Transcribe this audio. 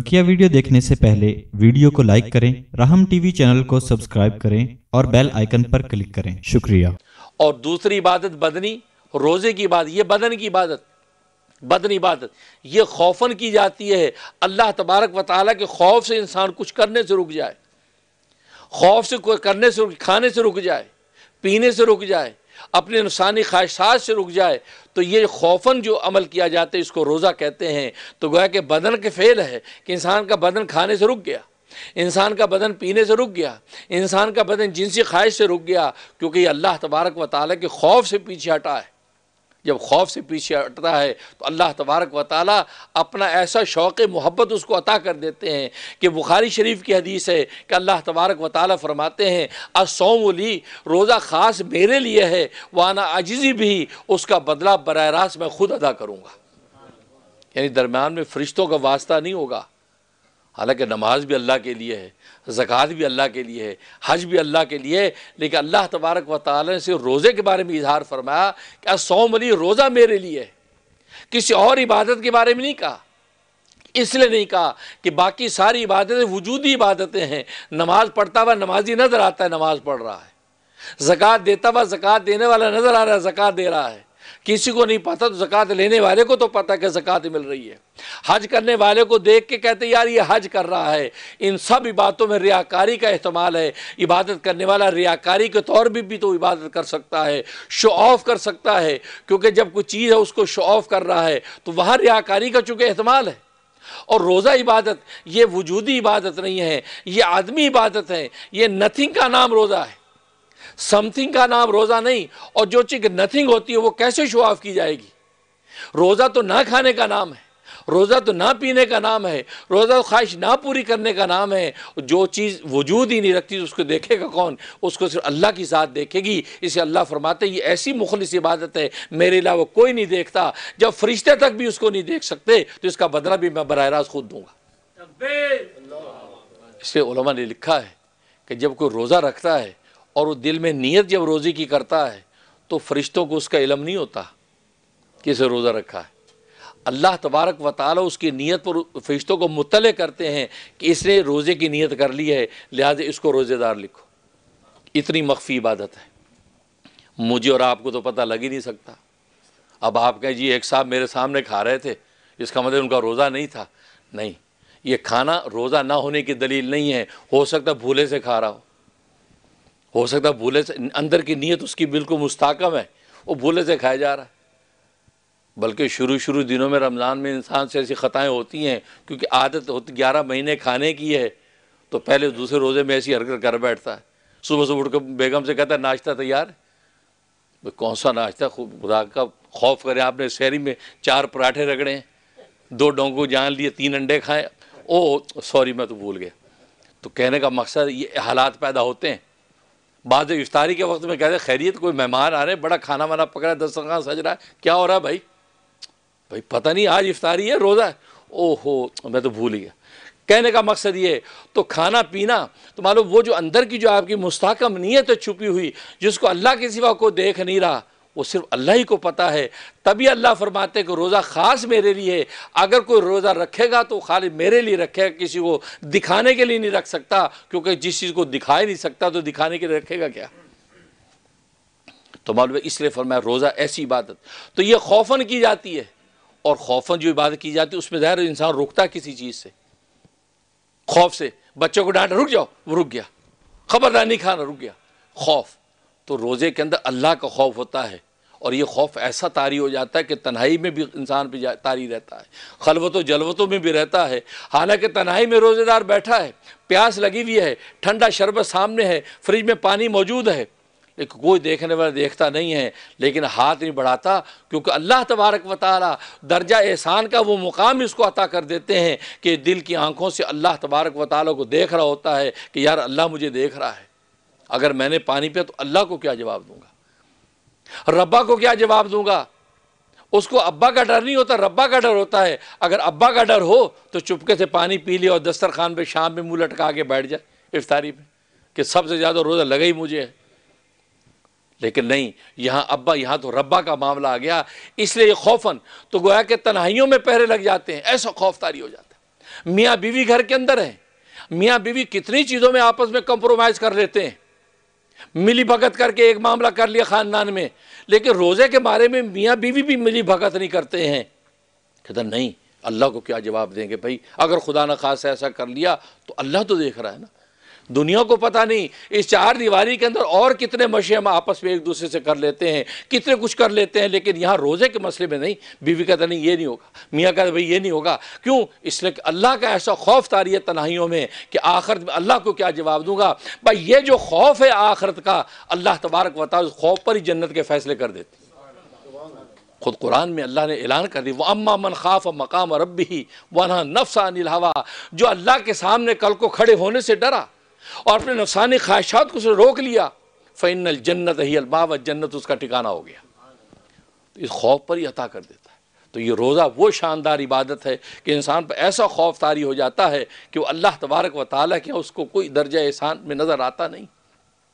बकिया वीडियो देखने से पहले वीडियो को लाइक करें राहम टीवी चैनल को सब्सक्राइब करें और बेल आइकन पर क्लिक करें शुक्रिया और दूसरी इबादत बदनी रोजे की इबादत ये बदन की इबादत बदन इबादत ये खौफन की जाती है अल्लाह तबारक व ताली के खौफ से इंसान कुछ करने से रुक जाए खौफ से कोई करने से रुक खाने से रुक जाए पीने से रुक जाए अपने इंसानी ख्वाहिशात से रुक जाए तो ये खौफन जो अमल किया जाता है इसको रोज़ा कहते हैं तो गोया कि बदन के फेल है कि इंसान का बदन खाने से रुक गया इंसान का बदन पीने से रुक गया इंसान का बदन जिनसी ख्वाहिश से रुक गया क्योंकि अल्लाह तबारक व ताली के खौफ से पीछे हटा है जब खौफ से पीछे हटता है तो अल्लाह तबारक व ताली अपना ऐसा शौक़ मोहब्बत उसको अता कर देते हैं कि बुखारी शरीफ की हदीस है कि अल्लाह तबारक व ताली फरमाते हैं असोमली रोज़ा ख़ास मेरे लिए है वाना आजिज़ी भी उसका बदला बर रास्त मैं ख़ुद अदा करूँगा यानी दरमियान में फ़रिश्तों का वास्ता नहीं होगा हालांकि नमाज भी अल्लाह के लिए है ज़क़़त भी अल्लाह के लिए है हज भी अल्लाह के लिए है लेकिन अल्लाह तबारक व ताली से रोज़े के बारे में इजहार फरमाया कि असोमली रोज़ा मेरे लिए है किसी और इबादत के बारे में नहीं कहा इसलिए नहीं कहा कि बाकी सारी इबादतें वजूदी इबादतें हैं नमाज पढ़ता हुआ नमाजी नज़र आता है नमाज पढ़ रहा है ज़क़़त देता हुआ ज़क़़त देने वाला नज़र आ रहा है ज़क़़त दे रहा है किसी को नहीं पता तो जक़ात लेने वाले को तो पता कि ज़क़़त मिल रही है हज करने वाले को देख के कहते यार ये हज कर रहा है इन सब इबादतों में रियाकारी का इस्तेमाल है इबादत करने वाला रियाकारी के तौर पर भी, भी तो इबादत कर सकता है शो ऑफ कर सकता है क्योंकि जब कोई चीज़ है उसको शो ऑफ कर रहा है तो वहाँ रियाकारी का चूँकि इस्तेमाल है और रोज़ा इबादत ये वजूदी इबादत नहीं है ये आदमी इबादत है ये नथिंग का नाम रोज़ा है समथिंग का नाम रोज़ा नहीं और जो चीज़ नथिंग होती है वो कैसे शो ऑफ की जाएगी रोज़ा तो ना खाने का नाम है रोज़ा तो ना पीने का नाम है रोज़ा तो ख्वाहिश ना पूरी करने का नाम है जो चीज़ वजूद ही नहीं रखती तो उसको देखेगा कौन उसको सिर्फ अल्लाह की साथ देखेगी इसे अल्लाह फरमाते ये ऐसी मुखलिस इबादत है मेरे अलावा कोई नहीं देखता जब फरिश्ते तक भी उसको नहीं देख सकते तो इसका बदला भी मैं बराह रास्त खुद दूंगा इसलिए ने लिखा है कि जब कोई रोज़ा रखता है और वो दिल में नीयत जब रोज़े की करता है तो फरिश्तों को उसका इलम नहीं होता कि इसे रोज़ा रखा है अल्लाह तबारक व ताली उसकी नीयत पर फरिश्तों को मुतल करते हैं कि इसने रोज़े की नीयत कर ली है लिहाजा इसको रोज़ेदार लिखो इतनी मख्फी इबादत है मुझे और आपको तो पता लग ही नहीं सकता अब आप कहें जी एक साहब मेरे सामने खा रहे थे इसका मतलब उनका रोज़ा नहीं था नहीं ये खाना रोज़ा ना होने की दलील नहीं है हो सकता भूले से खा रहा हो हो सकता है भूले से अंदर की नीयत उसकी बिल्कुल मुस्ताकम है वो भूले से खाया जा रहा है बल्कि शुरू शुरू दिनों में रमज़ान में इंसान से ऐसी ख़ताएँ होती हैं क्योंकि आदत होती ग्यारह महीने खाने की है तो पहले दूसरे रोज़े में ऐसी हरकत कर बैठता है सुबह सुबह उठकर बेगम से कहता है नाश्ता तैयार कौन सा नाश्ता खुदा का खौफ करें आपने शहरी में चार पराठे रगड़े हैं दो डोंगू जान लिए तीन अंडे खाए ओ सॉरी मैं तो भूल गया तो कहने का मकसद ये हालात पैदा होते हैं बाद इफ्तारी के वक्त में कहते खैरियत कोई मेहमान आ रहे हैं बड़ा खाना वाना पकड़ा है दस खाना सज रहा है क्या हो रहा है भाई भाई पता नहीं आज इफ्तारी है रोज़ा है ओहो मैं तो भूल गया कहने का मकसद ये तो खाना पीना तो मालूम वो जो अंदर की जो आपकी मुस्तकम नीयत है छुपी हुई जिसको अल्लाह के सिवा को देख नहीं रहा वो सिर्फ अल्लाह ही को पता है तभी अल्लाह फरमाते कि रोज़ा ख़ास मेरे लिए है अगर कोई रोज़ा रखेगा तो खाली मेरे लिए रखेगा किसी को दिखाने के लिए नहीं रख सकता क्योंकि जिस चीज़ को दिखा ही नहीं सकता तो दिखाने के लिए रखेगा क्या तो मालूम इसलिए फरमाया रोज़ा ऐसी इबादत तो ये खौफन की जाती है और खौफन जो इबादत की जाती है उसमें ज़ाहिर इंसान रुकता किसी चीज़ से खौफ से बच्चों को डांट रुक जाओ वो रुक गया खबरदार नहीं खाना रुक गया खौफ तो रोज़े के अंदर अल्लाह का खौफ होता है और ये खौफ ऐसा तारी हो जाता है कि तन्हाई में भी इंसान पर तारी रहता है खलवतों जलवतों में भी रहता है हालांकि तन्हाई में रोज़ेदार बैठा है प्यास लगी हुई है ठंडा शरबत सामने है फ्रिज में पानी मौजूद है लेकिन कोई देखने वाला देखता नहीं है लेकिन हाथ नहीं बढ़ाता क्योंकि अल्लाह तबारक वाली दर्जा एहसान का वो मुकाम इसको अता कर देते हैं कि दिल की आंखों से अल्लाह तबारक वाली को देख रहा होता है कि यार अल्लाह मुझे देख रहा है अगर मैंने पानी पिया तो अल्लाह को क्या जवाब दूंगा रब्बा को क्या जवाब दूंगा उसको अब्बा का डर नहीं होता रब्बा का डर होता है अगर अब्बा का डर हो तो चुपके से पानी पी लिया और दस्तरखान पे शाम में मुंह लटका के बैठ जाए इफ्तारी में कि सबसे ज़्यादा रोज़ा लगा ही मुझे लेकिन नहीं यहाँ अब्बा यहाँ तो रब्बा का मामला आ गया इसलिए खौफन तो गोया के तनाइयों में पहरे लग जाते हैं ऐसा खौफतारी हो जाता है मियाँ बीवी घर के अंदर है मियाँ बीवी कितनी चीज़ों में आपस में कंप्रोमाइज़ कर लेते हैं मिली भगत करके एक मामला कर लिया ख़ानदान में लेकिन रोज़े के बारे में मियाँ बीवी भी मिली भगत नहीं करते हैं कहता नहीं अल्लाह को क्या जवाब देंगे भाई अगर खुदा न खास ऐसा कर लिया तो अल्लाह तो देख रहा है ना दुनिया को पता नहीं इस चार दीवारी के अंदर और कितने मशे हम आपस में एक दूसरे से कर लेते हैं कितने कुछ कर लेते हैं लेकिन यहाँ रोज़े के मसले में नहीं बीवी कहता नहीं ये नहीं होगा मियाँ कहते भाई ये नहीं होगा क्यों इसलिए अल्लाह का ऐसा खौफ तारी है तनाइयों में कि आखिर में अल्लाह को क्या जवाब दूंगा भाई ये जो खौफ है आखिरत का अल्लाह तबारक बताओ उस खौफ पर ही जन्नत के फैसले कर देते खुद कुरान में अल्लाह ने ऐलान कर दी वो अम्मा मन खाफ मकाम रबी वना नफ्सा नीलावा जो अल्लाह के सामने कल को खड़े होने से डरा और अपने नुकसानी ख्वाहिशात को उसने रोक लिया फ़ैनल जन्नत ही अलबाब जन्नत उसका ठिकाना हो गया तो इस खौफ पर ही अता कर देता है तो ये रोज़ा वो शानदार इबादत है कि इंसान पर ऐसा खौफ तारी हो जाता है कि वो अल्लाह तबारक व ताली के उसको कोई दर्जा एहसान में नज़र आता नहीं